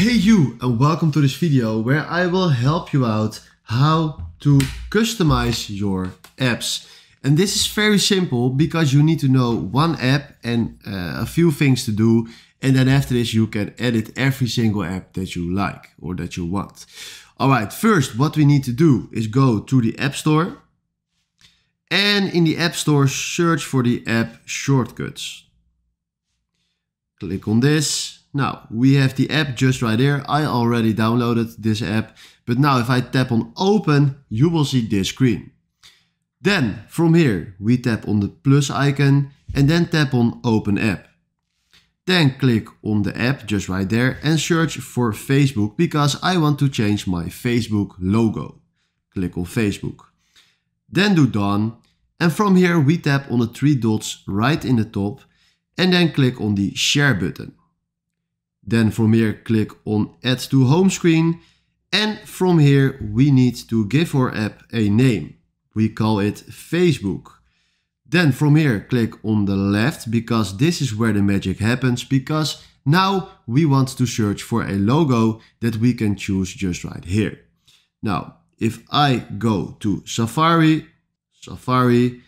Hey you and welcome to this video where I will help you out how to customize your apps. And this is very simple because you need to know one app and uh, a few things to do and then after this you can edit every single app that you like or that you want. Alright, first what we need to do is go to the App Store and in the App Store search for the app Shortcuts. Click on this now we have the app just right there. I already downloaded this app, but now if I tap on open, you will see this screen. Then from here, we tap on the plus icon and then tap on open app. Then click on the app just right there and search for Facebook because I want to change my Facebook logo. Click on Facebook. Then do done. And from here, we tap on the three dots right in the top and then click on the share button. Then from here, click on add to home screen. And from here, we need to give our app a name. We call it Facebook. Then from here, click on the left because this is where the magic happens because now we want to search for a logo that we can choose just right here. Now, if I go to Safari, Safari,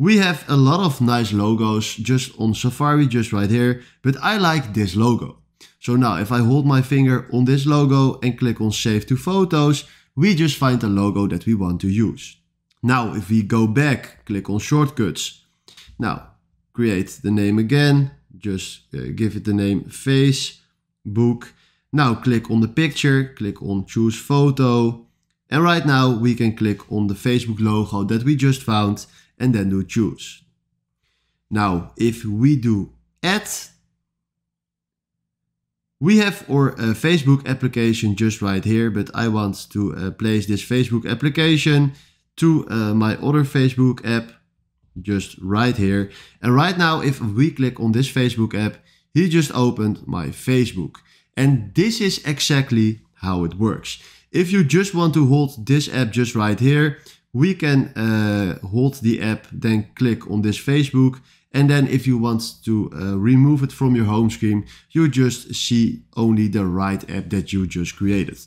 we have a lot of nice logos just on Safari, just right here, but I like this logo. So now if I hold my finger on this logo and click on save to photos, we just find the logo that we want to use. Now if we go back, click on shortcuts. Now create the name again, just uh, give it the name face book. Now click on the picture, click on choose photo. And right now we can click on the Facebook logo that we just found and then do choose. Now, if we do add, we have our uh, Facebook application just right here, but I want to uh, place this Facebook application to uh, my other Facebook app just right here. And right now, if we click on this Facebook app, he just opened my Facebook. And this is exactly how it works. If you just want to hold this app just right here, we can uh, hold the app, then click on this Facebook. And then if you want to uh, remove it from your home screen, you just see only the right app that you just created.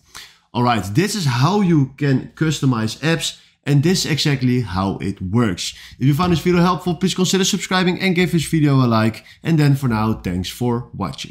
All right, this is how you can customize apps. And this is exactly how it works. If you found this video helpful, please consider subscribing and give this video a like. And then for now, thanks for watching.